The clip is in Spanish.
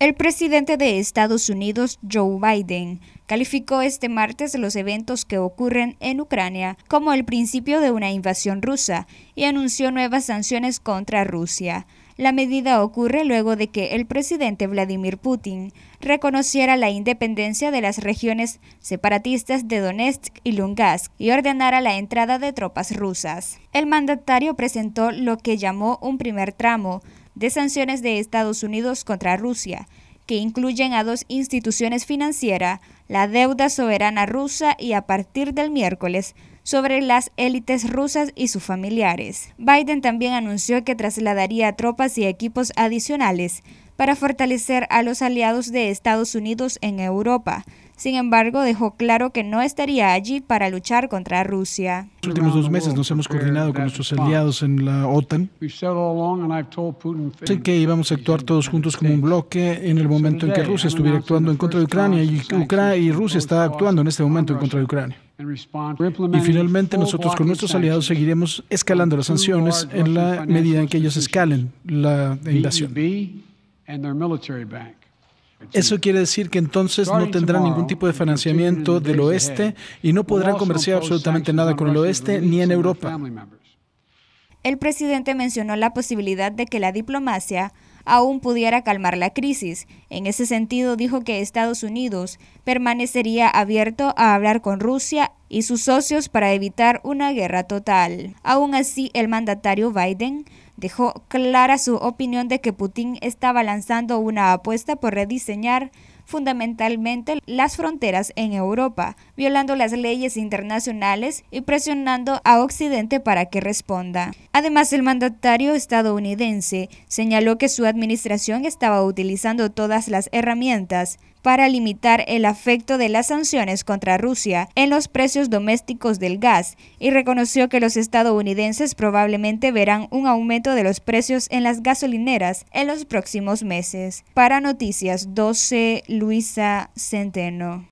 El presidente de Estados Unidos, Joe Biden, calificó este martes los eventos que ocurren en Ucrania como el principio de una invasión rusa y anunció nuevas sanciones contra Rusia. La medida ocurre luego de que el presidente Vladimir Putin reconociera la independencia de las regiones separatistas de Donetsk y Lugansk y ordenara la entrada de tropas rusas. El mandatario presentó lo que llamó un primer tramo de sanciones de Estados Unidos contra Rusia, que incluyen a dos instituciones financieras, la deuda soberana rusa y a partir del miércoles sobre las élites rusas y sus familiares. Biden también anunció que trasladaría tropas y equipos adicionales para fortalecer a los aliados de Estados Unidos en Europa. Sin embargo, dejó claro que no estaría allí para luchar contra Rusia. En los últimos dos meses nos hemos coordinado con nuestros aliados en la OTAN. Sé que íbamos a actuar todos juntos como un bloque en el momento en que Rusia estuviera actuando en contra de Ucrania y, Ucrania y Rusia está actuando en este momento en contra de Ucrania. Y finalmente nosotros con nuestros aliados seguiremos escalando las sanciones en la medida en que ellos escalen la invasión. Eso quiere decir que entonces no tendrán ningún tipo de financiamiento del oeste y no podrán comerciar absolutamente nada con el oeste ni en Europa. El presidente mencionó la posibilidad de que la diplomacia aún pudiera calmar la crisis. En ese sentido, dijo que Estados Unidos permanecería abierto a hablar con Rusia y sus socios para evitar una guerra total. Aún así, el mandatario Biden dejó clara su opinión de que Putin estaba lanzando una apuesta por rediseñar fundamentalmente las fronteras en Europa, violando las leyes internacionales y presionando a Occidente para que responda. Además, el mandatario estadounidense señaló que su administración estaba utilizando todas las herramientas para limitar el afecto de las sanciones contra Rusia en los precios domésticos del gas y reconoció que los estadounidenses probablemente verán un aumento de los precios en las gasolineras en los próximos meses. Para Noticias 12 Luisa Centeno.